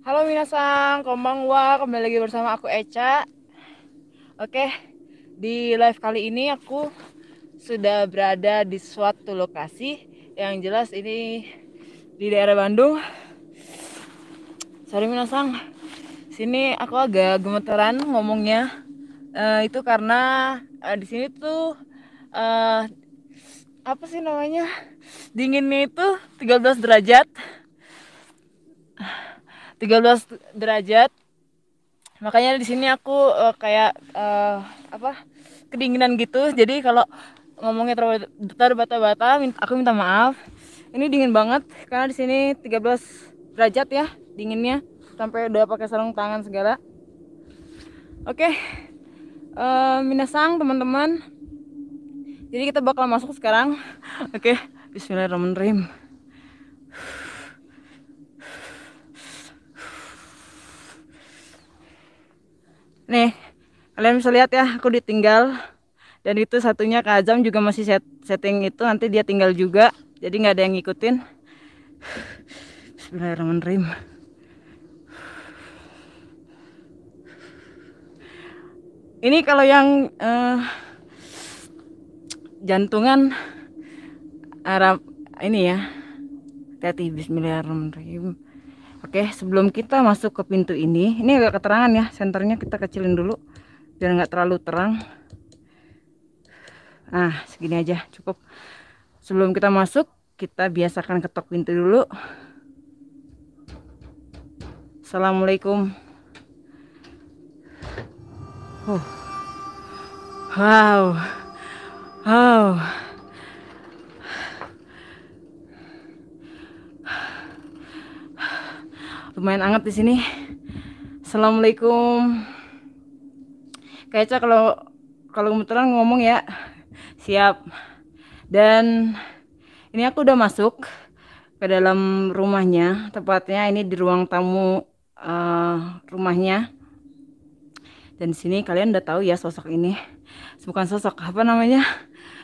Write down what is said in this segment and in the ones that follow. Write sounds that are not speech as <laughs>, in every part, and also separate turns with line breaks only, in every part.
Halo minasang, wa Kembali lagi bersama aku Eca. Oke, di live kali ini aku sudah berada di suatu lokasi yang jelas ini di daerah Bandung. Sorry minasang. Sini aku agak gemeteran ngomongnya. Uh, itu karena uh, di sini tuh uh, apa sih namanya? Dinginnya itu 13 derajat. 13 derajat makanya di sini aku uh, kayak uh, apa kedinginan gitu jadi kalau ngomongnya terlalu terbata-bata aku minta maaf ini dingin banget karena di sini 13 derajat ya dinginnya sampai udah pakai sarung tangan segala oke okay. uh, eh, minasang teman-teman jadi kita bakal masuk sekarang <laughs> oke okay. Bismillahirrahmanirrahim nih kalian bisa lihat ya aku ditinggal dan itu satunya Kak Azam juga masih set, setting itu nanti dia tinggal juga jadi nggak ada yang ngikutin Bismillahirrahmanirrahim ini kalau yang uh, jantungan Arab ini ya hati-hati Bismillahirrahmanirrahim Oke, sebelum kita masuk ke pintu ini, ini agak keterangan ya, senternya kita kecilin dulu biar nggak terlalu terang. Nah, segini aja cukup. Sebelum kita masuk, kita biasakan ketok pintu dulu. Assalamualaikum. Oh. Wow. Wow. lumayan anget di sini assalamualaikum kayaknya kalau kalau muteran ngomong ya siap dan ini aku udah masuk ke dalam rumahnya tepatnya ini di ruang tamu uh, rumahnya dan di sini kalian udah tahu ya sosok ini bukan sosok apa namanya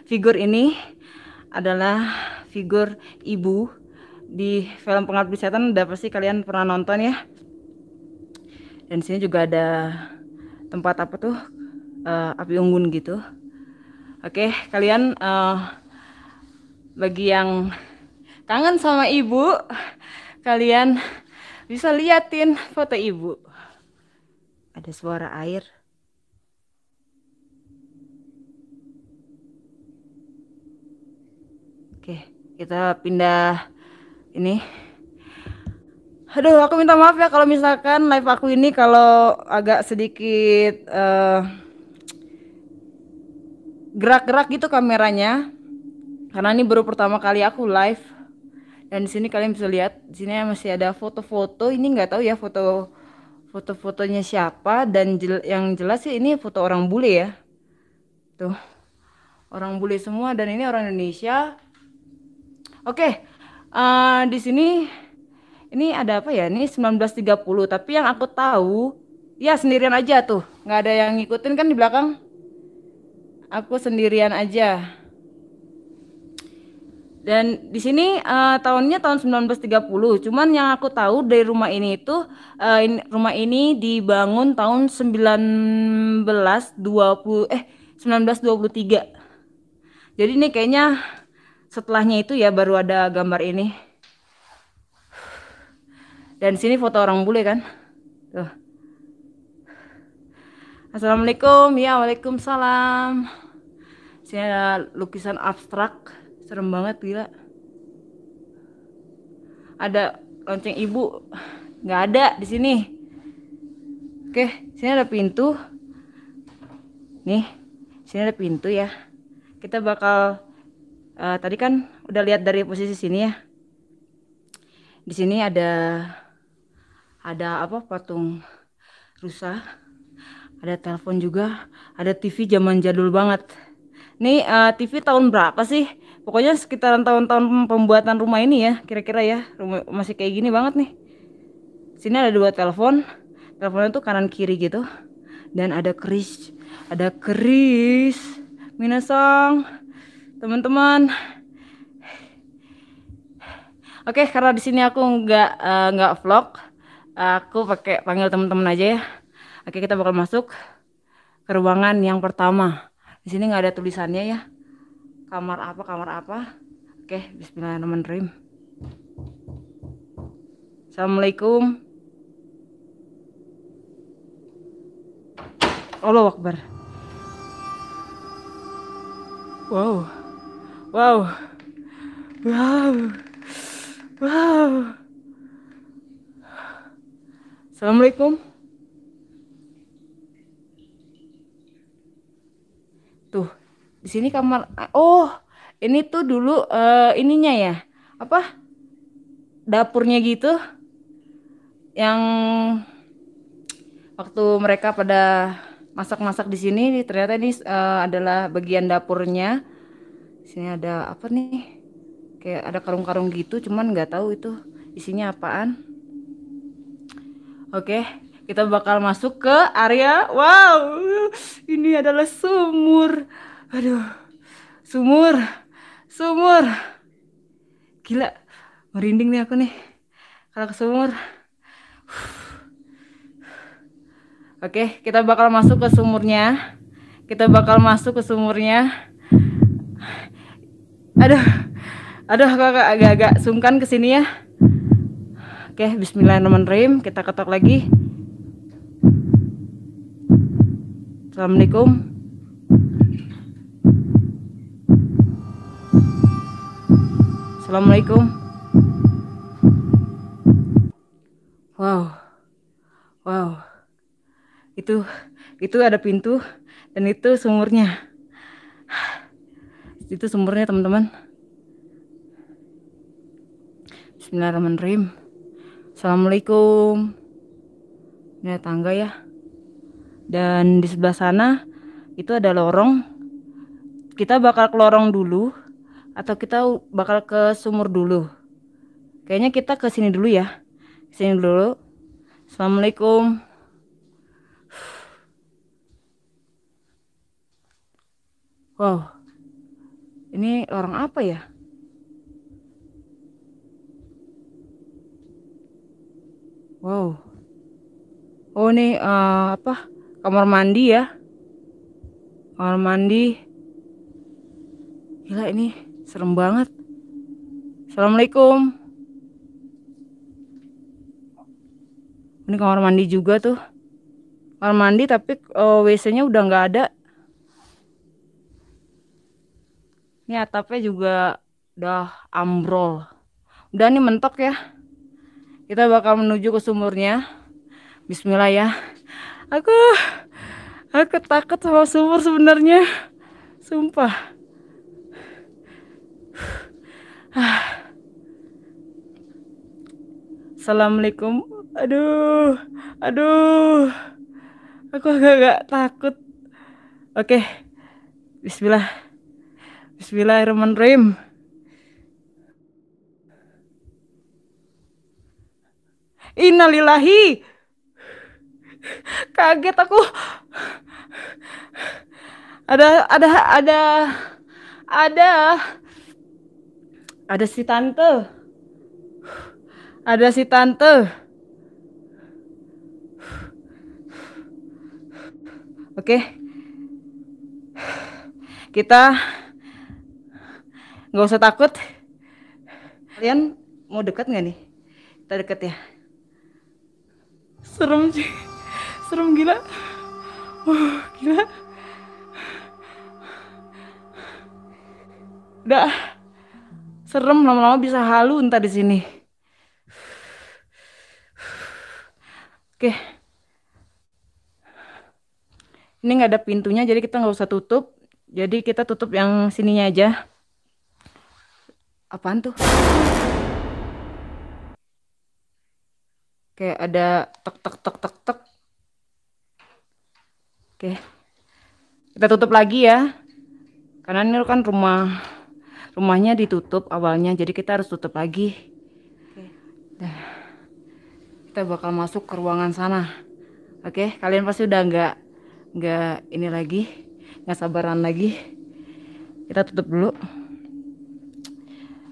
figur ini adalah figur ibu di film pengabdi setan udah pasti kalian pernah nonton ya dan sini juga ada tempat apa tuh uh, api unggun gitu oke okay, kalian uh, bagi yang kangen sama ibu kalian bisa liatin foto ibu ada suara air oke okay, kita pindah ini. Aduh, aku minta maaf ya kalau misalkan live aku ini kalau agak sedikit gerak eh, gerak-gerak gitu kameranya. Karena ini baru pertama kali aku live. Dan di sini kalian bisa lihat, di sini masih ada foto-foto. Ini nggak tahu ya foto foto-fotonya siapa dan jel yang jelas sih ini foto orang bule ya. Tuh. Orang bule semua dan ini orang Indonesia. Oke. Okay uh, di sini ini ada apa ya? Ini 1930, tapi yang aku tahu ya sendirian aja tuh. nggak ada yang ngikutin kan di belakang. Aku sendirian aja. Dan di sini uh, tahunnya tahun 1930. Cuman yang aku tahu dari rumah ini itu uh, in, rumah ini dibangun tahun 1920 eh 1923. Jadi ini kayaknya setelahnya itu ya baru ada gambar ini dan sini foto orang bule kan tuh assalamualaikum ya waalaikumsalam sini ada lukisan abstrak serem banget gila ada lonceng ibu nggak ada di sini oke sini ada pintu nih sini ada pintu ya kita bakal uh, tadi kan udah lihat dari posisi sini ya. Di sini ada ada apa patung rusa, ada telepon juga, ada TV zaman jadul banget. Nih uh, eh, TV tahun berapa sih? Pokoknya sekitaran tahun-tahun pembuatan rumah ini ya, kira-kira ya, rumah masih kayak gini banget nih. Sini ada dua telepon, teleponnya tuh kanan kiri gitu, dan ada keris, ada keris, minasang teman-teman. Oke, okay, karena di sini aku nggak uh, vlog, aku pakai panggil teman-teman aja ya. Oke, okay, kita bakal masuk ke ruangan yang pertama. Di sini nggak ada tulisannya ya. Kamar apa, kamar apa? Oke, okay, Bismillahirrahmanirrahim. Assalamualaikum. Allah Akbar. Wow. Wow. Wow. Wow. Assalamualaikum. Tuh, di sini kamar oh, ini tuh dulu uh, ininya ya. Apa? Dapurnya gitu. Yang waktu mereka pada masak-masak di sini ternyata ini uh, adalah bagian dapurnya sini ada apa nih kayak ada karung-karung gitu cuman nggak tahu itu isinya apaan oke kita bakal masuk ke area wow ini adalah sumur aduh sumur sumur gila merinding nih aku nih kalau ke sumur Oke, kita bakal masuk ke sumurnya. Kita bakal masuk ke sumurnya aduh aduh kakak agak-agak sungkan sini ya oke bismillahirrahmanirrahim kita ketok lagi assalamualaikum assalamualaikum wow wow itu itu ada pintu dan itu sumurnya itu sumbernya teman-teman. Bismillahirrahmanirrahim. Assalamualaikum. Ini tangga ya. Dan di sebelah sana itu ada lorong. Kita bakal ke lorong dulu atau kita bakal ke sumur dulu. Kayaknya kita ke sini dulu ya. Sini dulu. Assalamualaikum. Wow. Ini orang apa ya? Wow. Oh ini uh, apa? Kamar mandi ya? Kamar mandi. Gila ini serem banget. Assalamualaikum. Ini kamar mandi juga tuh. Kamar mandi tapi uh, eh, WC-nya udah nggak ada. Ini ya, atapnya juga udah ambrol. Udah nih mentok ya. Kita bakal menuju ke sumurnya. Bismillah ya. Aku aku takut sama sumur sebenarnya. Sumpah. Assalamualaikum. Aduh, aduh. Aku agak-agak takut. Oke. Bismillah. Bismillahirrahmanirrahim. Innalillahi. Kaget aku. Ada ada ada ada ada si tante. Ada si tante. Oke. Okay. Kita nggak usah takut kalian mau dekat nggak nih kita deket ya serem sih serem gila uh, gila udah serem lama-lama bisa halu ntar di sini oke ini nggak ada pintunya jadi kita nggak usah tutup jadi kita tutup yang sininya aja Apaan tuh? Kayak ada tek tek tek tek tek. Oke. Kita tutup lagi ya. Karena ini kan rumah rumahnya ditutup awalnya, jadi kita harus tutup lagi. oke. Kita bakal masuk ke ruangan sana. Oke, kalian pasti udah nggak nggak ini lagi, nggak sabaran lagi. Kita tutup dulu.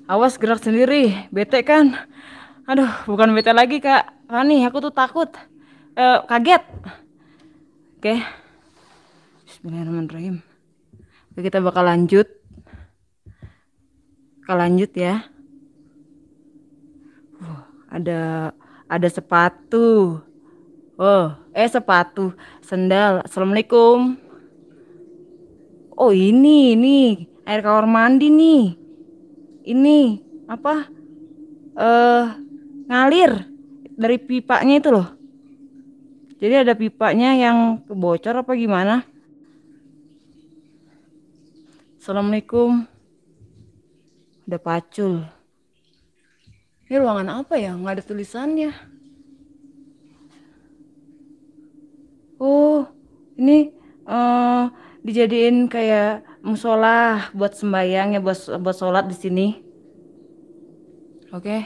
Awas gerak sendiri, bete kan? Aduh, bukan bete lagi kak. Rani, aku tuh takut. Eh, kaget. Oke. Bismillahirrahmanirrahim. Oke, kita bakal lanjut. Kita lanjut ya. Uh, ada ada sepatu. Oh, eh sepatu, sendal. Assalamualaikum. Oh ini, ini air kamar mandi nih ini apa eh ngalir dari pipanya itu loh. Jadi ada pipanya yang kebocor apa gimana? Assalamualaikum. Udah pacul. Ini ruangan apa ya? Nggak ada tulisannya. Oh, ini uh, dijadiin kayak musola buat sembahyang ya buat buat sholat di sini. Oke. Okay.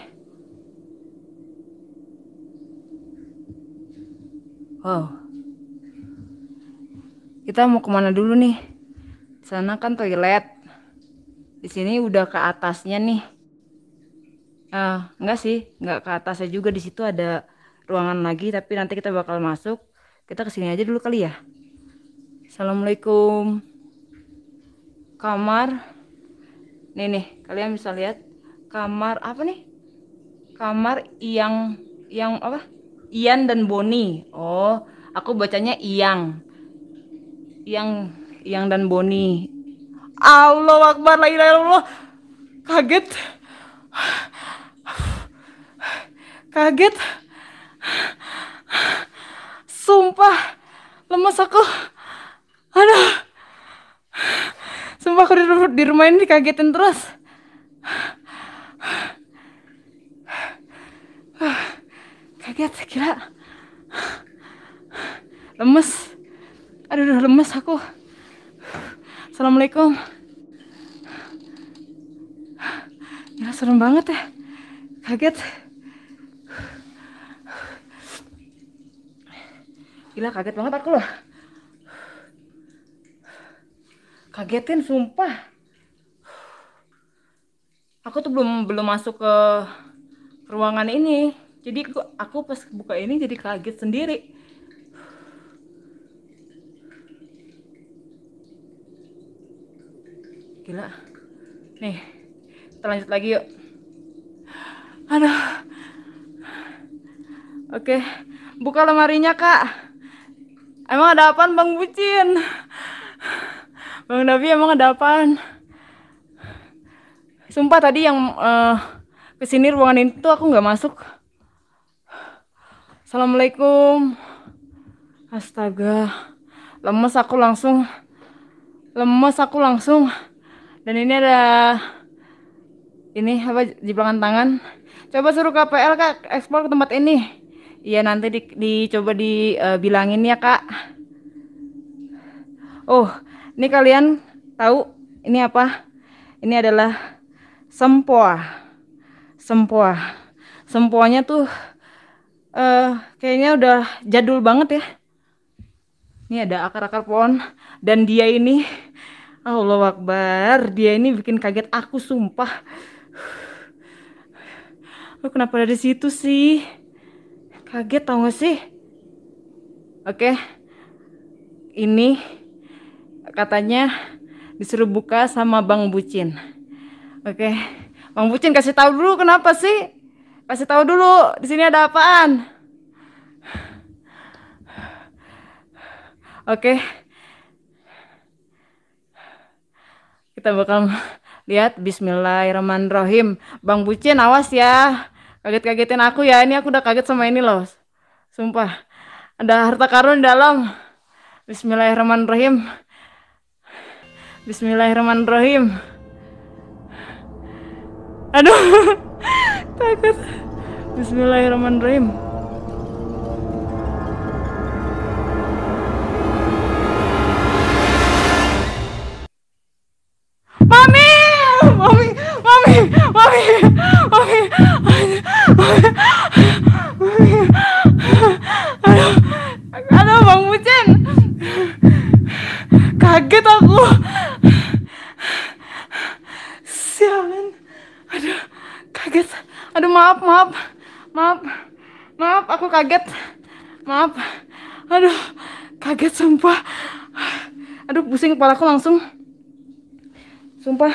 Wow. Kita mau kemana dulu nih? sana kan toilet. Di sini udah ke atasnya nih. Ah, enggak sih, enggak ke atasnya juga di situ ada ruangan lagi tapi nanti kita bakal masuk. Kita kesini aja dulu kali ya. Assalamualaikum kamar nih nih kalian bisa lihat kamar apa nih kamar yang yang apa Ian dan Boni oh aku bacanya yang yang yang dan Boni Allah Akbar la Allah kaget kaget sumpah lemas aku aduh Sumpah aku di, di rumah ini dikagetin terus. Kaget, kira lemes. Aduh, aduh lemes aku. Assalamualaikum. Gila serem banget ya. Kaget. Gila kaget banget aku loh. kagetin sumpah aku tuh belum belum masuk ke ruangan ini jadi aku, aku pas buka ini jadi kaget sendiri gila nih kita lanjut lagi yuk aduh oke buka lemarinya kak emang ada apa bang bucin Bang Davi emang ada apaan? Sumpah tadi yang uh, kesini ruangan itu aku nggak masuk. Assalamualaikum. Astaga, lemes aku langsung. Lemes aku langsung. Dan ini ada ini apa jeplangan tangan. Coba suruh KPL kak ekspor ke tempat ini. Iya nanti di, dicoba dibilangin uh, ya kak. Oh, ini kalian tahu ini apa? Ini adalah sempoa. Sempoa. Sempoanya tuh uh, kayaknya udah jadul banget ya. Ini ada akar-akar pohon dan dia ini Allah Akbar, dia ini bikin kaget aku sumpah. Lu kenapa dari situ sih? Kaget tau gak sih? Oke. Ini katanya disuruh buka sama Bang Bucin. Oke, Bang Bucin kasih tahu dulu kenapa sih? Kasih tahu dulu di sini ada apaan? Oke. Kita bakal lihat bismillahirrahmanirrahim. Bang Bucin awas ya. Kaget-kagetin aku ya. Ini aku udah kaget sama ini loh. Sumpah. Ada harta karun dalam. Bismillahirrahmanirrahim. Bismillahirrahmanirrahim. Aduh, <laughs> takut. Bismillahirrahmanirrahim. kaget maaf aduh kaget sumpah aduh pusing kepala aku langsung sumpah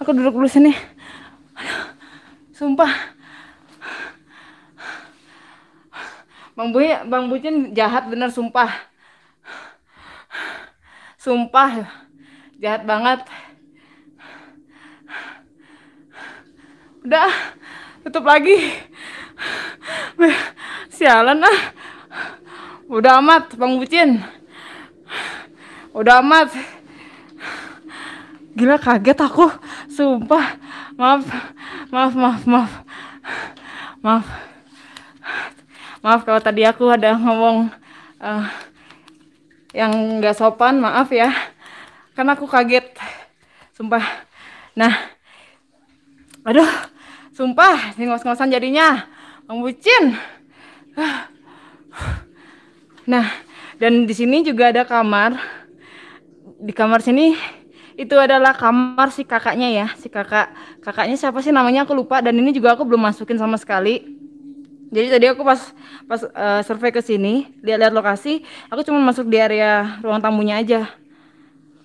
aku duduk dulu sini sumpah Bang bui Bang Bucin jahat bener sumpah. Sumpah jahat banget. Udah, tutup lagi. <laughs> Sialan ah. Udah amat, Bang Bucin. Udah amat. Gila kaget aku, sumpah. Maaf, maaf, maaf, maaf. Maaf. Maaf kalau tadi aku ada ngomong uh, yang nggak sopan, maaf ya. Karena aku kaget, sumpah. Nah, aduh, sumpah, ngos-ngosan jadinya. Bang Nah, dan di sini juga ada kamar. Di kamar sini itu adalah kamar si kakaknya ya, si kakak. Kakaknya siapa sih namanya aku lupa dan ini juga aku belum masukin sama sekali. Jadi tadi aku pas pas uh, survei ke sini, lihat-lihat lokasi, aku cuma masuk di area ruang tamunya aja.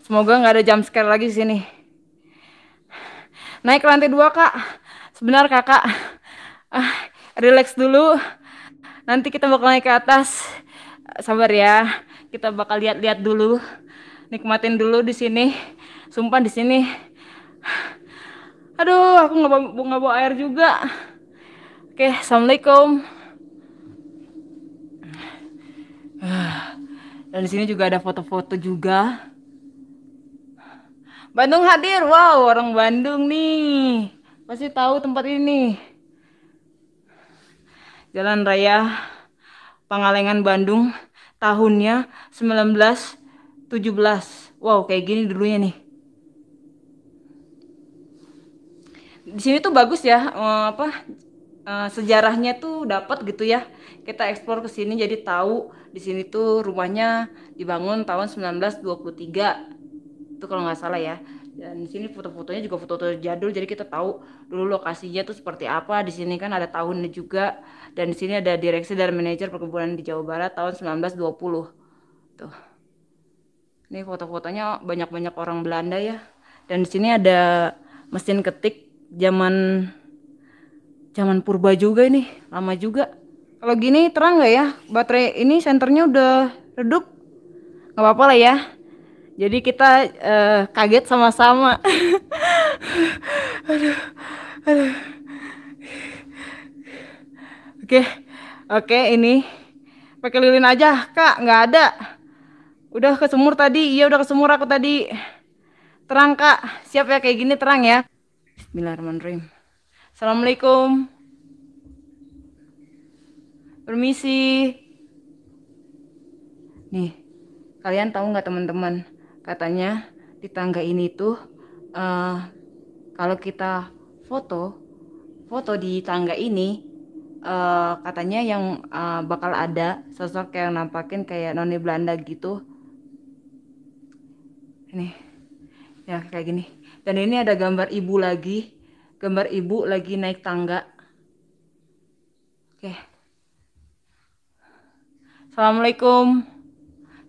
Semoga nggak ada jam scare lagi di sini. Naik ke lantai dua kak. Sebenar kakak. Ah, relax dulu. Nanti kita bakal naik ke atas. Sabar ya. Kita bakal lihat-lihat dulu. Nikmatin dulu di sini. Sumpah di sini. Aduh, aku nggak bawa, nggak bawa air juga. Oke, assalamualaikum. Dan di sini juga ada foto-foto juga. Bandung hadir, wow orang Bandung nih pasti tahu tempat ini. Jalan Raya Pangalengan Bandung tahunnya 1917. Wow, kayak gini dulunya nih. Di sini tuh bagus ya, eh, apa eh, sejarahnya tuh dapat gitu ya. Kita ekspor ke sini jadi tahu di sini tuh rumahnya dibangun tahun 1923. Itu kalau nggak salah ya dan di sini foto-fotonya juga foto-foto jadul jadi kita tahu dulu lokasinya tuh seperti apa di sini kan ada tahunnya juga dan di sini ada direksi dan manajer perkebunan di Jawa Barat tahun 1920 tuh ini foto-fotonya banyak-banyak orang Belanda ya dan di sini ada mesin ketik zaman zaman purba juga ini lama juga kalau gini terang nggak ya baterai ini senternya udah redup nggak apa-apa lah ya jadi kita uh, kaget sama-sama. aduh, <laughs> aduh. Oke, oke ini pakai lilin aja, Kak. Nggak ada. Udah ke sumur tadi. Iya, udah ke sumur aku tadi. Terang, Kak. Siap ya kayak gini terang ya. Bismillahirrahmanirrahim. Assalamualaikum. Permisi. Nih, kalian tahu nggak teman-teman? katanya di tangga ini tuh uh, kalau kita foto foto di tangga ini uh, katanya yang uh, bakal ada sosok yang nampakin kayak noni Belanda gitu ini ya kayak gini dan ini ada gambar ibu lagi gambar ibu lagi naik tangga oke assalamualaikum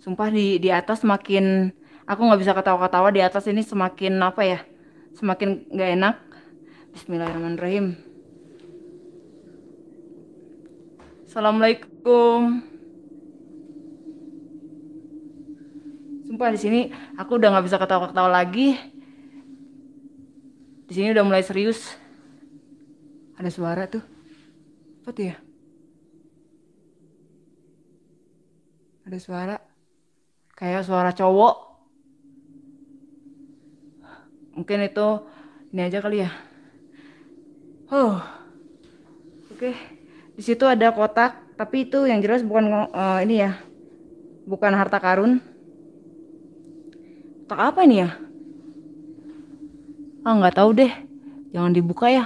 sumpah di di atas makin aku nggak bisa ketawa-ketawa di atas ini semakin apa ya semakin nggak enak Bismillahirrahmanirrahim Assalamualaikum Sumpah di sini aku udah nggak bisa ketawa-ketawa lagi di sini udah mulai serius ada suara tuh apa tuh ya ada suara kayak suara cowok mungkin itu ini aja kali ya oh huh. oke okay. di situ ada kotak tapi itu yang jelas bukan uh, ini ya bukan harta karun tak apa ini ya ah nggak tahu deh jangan dibuka ya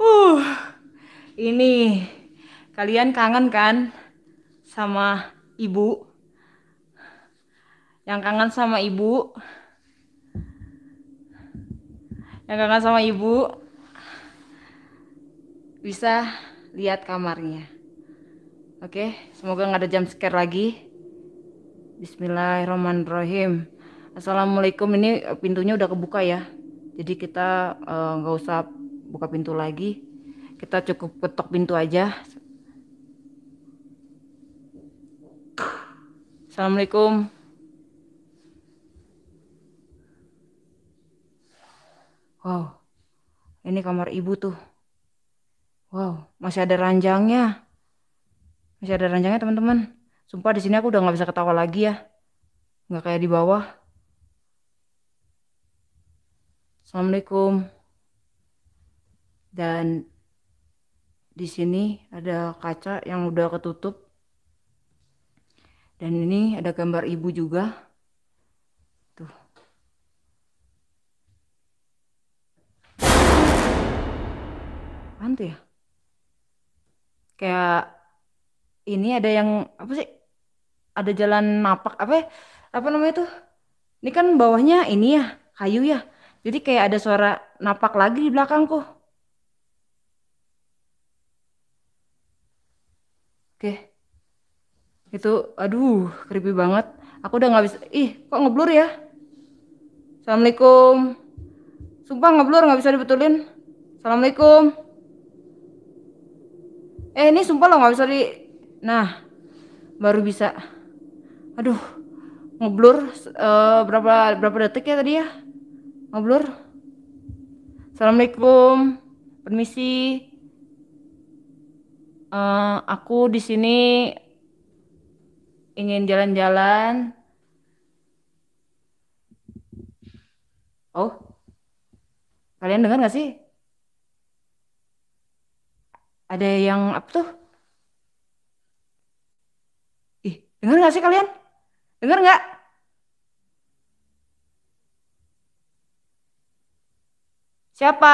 uh ini kalian kangen kan sama ibu yang kangen sama ibu yang kangen sama ibu bisa lihat kamarnya oke semoga nggak ada jam scare lagi Bismillahirrahmanirrahim Assalamualaikum ini eh, pintunya udah kebuka ya jadi kita eh, nggak uh, usah buka pintu lagi kita cukup ketok pintu aja Assalamualaikum Wow, ini kamar ibu tuh. Wow, masih ada ranjangnya. Masih ada ranjangnya teman-teman. Sumpah di sini aku udah nggak bisa ketawa lagi ya. Nggak kayak di bawah. Assalamualaikum. Dan di sini ada kaca yang udah ketutup. Dan ini ada gambar ibu juga. apaan tuh ya? Kayak ini ada yang apa sih? Ada jalan napak apa? Ya? Apa namanya tuh? Ini kan bawahnya ini ya kayu ya. Jadi kayak ada suara napak lagi di belakangku. Oke. Itu aduh creepy banget. Aku udah nggak bisa. Ih kok ngeblur ya? Assalamualaikum. Sumpah ngeblur nggak bisa dibetulin. Assalamualaikum eh ini sumpah lo nggak bisa di nah baru bisa aduh ngeblur uh, berapa berapa detik ya tadi ya ngeblur assalamualaikum permisi uh, aku di sini ingin jalan-jalan oh kalian dengar gak sih ada yang apa tuh? Ih, dengar gak sih kalian? Dengar gak? Siapa?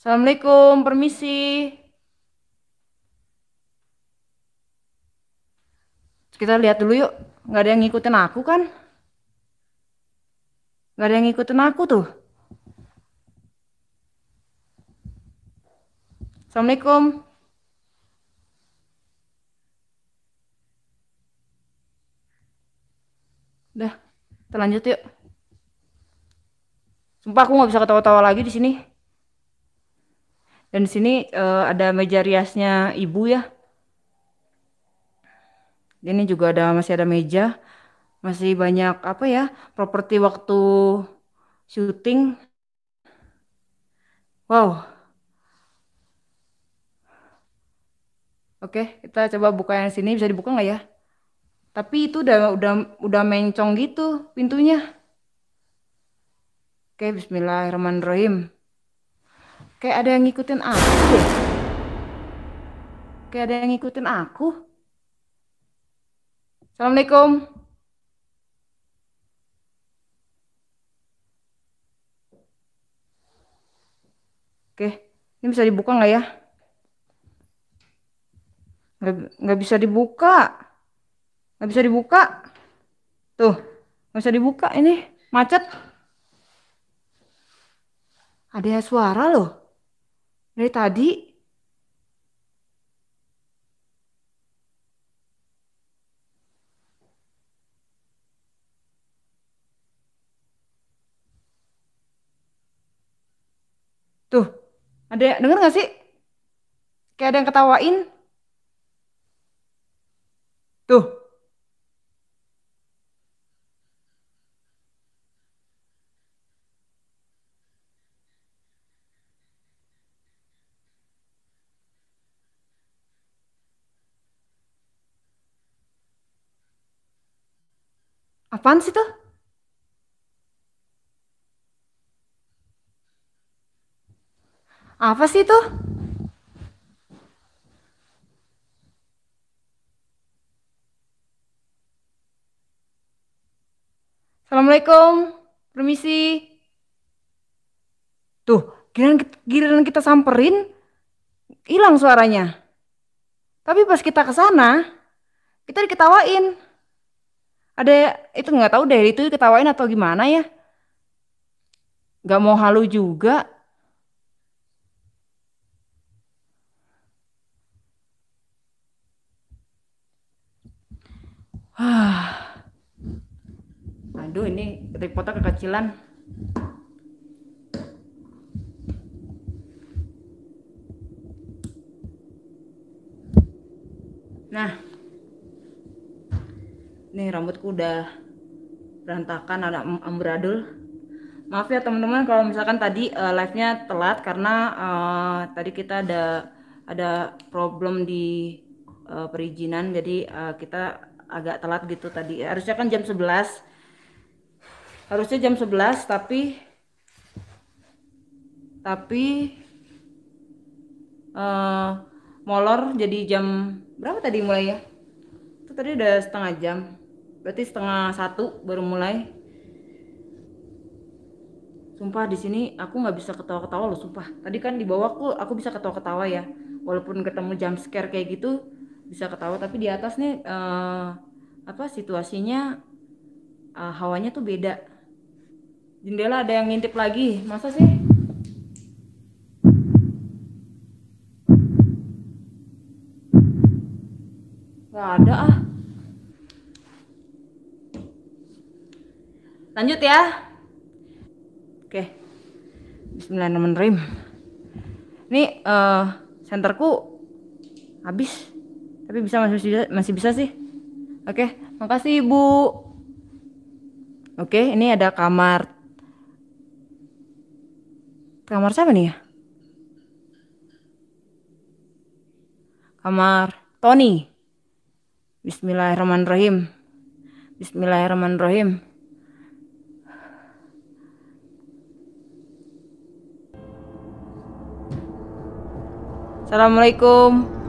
Assalamualaikum, permisi. kita lihat dulu yuk. Nggak ada yang ngikutin aku kan? Nggak ada yang ngikutin aku tuh. Assalamualaikum. Udah, kita lanjut yuk. Sumpah aku nggak bisa ketawa-tawa lagi di sini. Dan di sini uh, ada meja riasnya ibu ya. Ini juga ada masih ada meja, masih banyak apa ya properti waktu syuting. Wow. Oke, kita coba buka yang sini bisa dibuka nggak ya? Tapi itu udah udah udah mencong gitu pintunya. Oke, bismillahirrahmanirrahim. Kayak ada yang ngikutin aku. Kayak ada yang ngikutin aku. Assalamualaikum. Oke, ini bisa dibuka nggak ya? Nggak bisa dibuka. Nggak bisa dibuka. Tuh, nggak bisa dibuka ini. Macet. Ada suara loh. Dari tadi. Ada yang denger gak sih? Kayak ada yang ketawain. Tuh. Apaan sih tuh? Apa sih itu? Assalamualaikum. Permisi. Tuh, giliran kita, giliran kita samperin hilang suaranya. Tapi pas kita ke sana, kita diketawain. Ada itu nggak tahu deh itu diketawain atau gimana ya. Gak mau halu juga. <sighs> Aduh ini tripodnya kekecilan. Nah, nih rambutku udah berantakan, ada amburadul. Maaf ya teman-teman kalau misalkan tadi uh, live-nya telat karena uh, tadi kita ada ada problem di uh, perizinan, jadi uh, kita agak telat gitu tadi. Harusnya kan jam 11. Harusnya jam 11 tapi tapi uh, molor jadi jam berapa tadi mulai ya? Itu tadi udah setengah jam. Berarti setengah satu baru mulai. Sumpah di sini aku nggak bisa ketawa-ketawa loh, sumpah. Tadi kan di bawah aku aku bisa ketawa-ketawa ya. Walaupun ketemu jump scare kayak gitu, bisa ketawa tapi di atas nih uh, apa situasinya uh, hawanya tuh beda jendela ada yang ngintip lagi masa sih nggak ada ah lanjut ya oke Bismillahirrahmanirrahim ini uh, eh, senterku habis tapi bisa masih bisa masih bisa sih oke makasih ibu oke ini ada kamar kamar siapa nih ya kamar Tony Bismillahirrahmanirrahim Bismillahirrahmanirrahim Assalamualaikum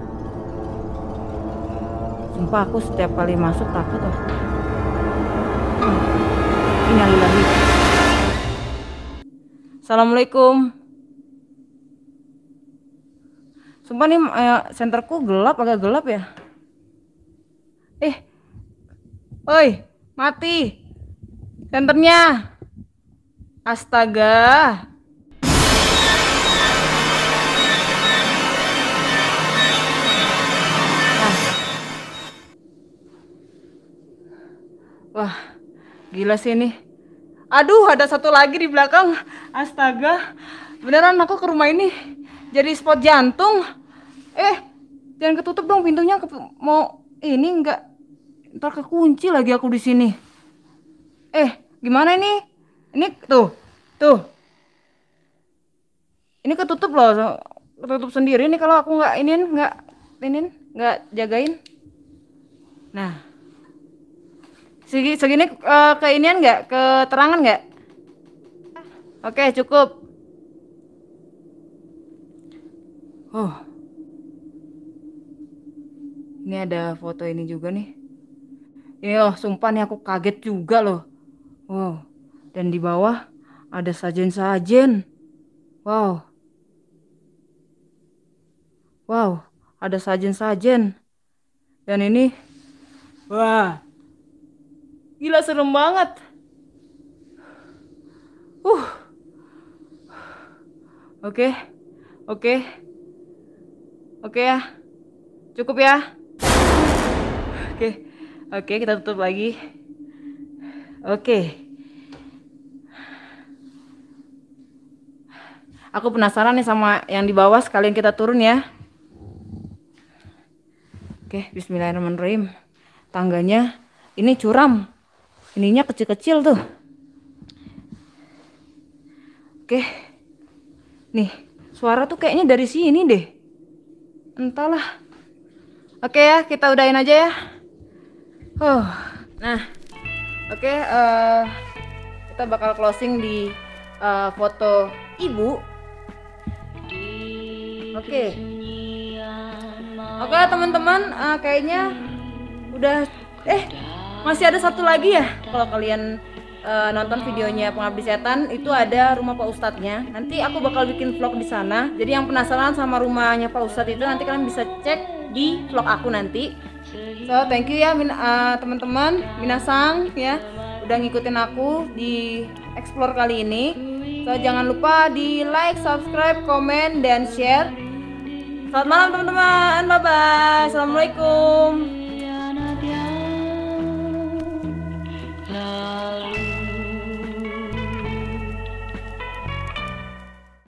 sumpah aku setiap kali masuk takut oh. Ah. Hmm. Innalillahi. Assalamualaikum. Sumpah nih eh, senterku gelap agak gelap ya. Eh. Oi, mati. Senternya. Astaga. Wah, gila sih ini. Aduh, ada satu lagi di belakang. Astaga, beneran aku ke rumah ini jadi spot jantung. Eh, jangan ketutup dong pintunya. Mau ini enggak ntar kekunci lagi aku di sini. Eh, gimana ini? Ini tuh, tuh. Ini ketutup loh, ketutup sendiri nih kalau aku nggak ingin nggak ingin nggak jagain. Nah, Segi segini uh, eh, ke nggak? Keterangan nggak? Oke, okay, cukup. Oh. Ini ada foto ini juga nih. Ini loh, sumpah nih aku kaget juga loh. Wow. Dan di bawah ada sajen-sajen. Wow. Wow, ada sajen-sajen. Dan ini wah, Gila serem banget. Uh. Oke. Oke. Oke ya. Cukup ya. Oke. Oke, kita tutup lagi. Oke. Aku penasaran nih sama yang di bawah sekalian kita turun ya. Oke, bismillahirrahmanirrahim. Tangganya ini curam ininya kecil-kecil tuh oke nih suara tuh kayaknya dari sini deh entahlah oke ya kita udahin aja ya oh nah oke uh, kita bakal closing di uh, foto ibu oke oke teman-teman uh, kayaknya udah eh masih ada satu lagi ya kalau kalian uh, nonton videonya pengabdi setan itu ada rumah Pak Ustadznya nanti aku bakal bikin vlog di sana jadi yang penasaran sama rumahnya Pak Ustadz itu nanti kalian bisa cek di vlog aku nanti so thank you ya min uh, teman-teman minasang ya udah ngikutin aku di explore kali ini so jangan lupa di like subscribe comment dan share Selamat malam teman-teman, bye-bye, Assalamualaikum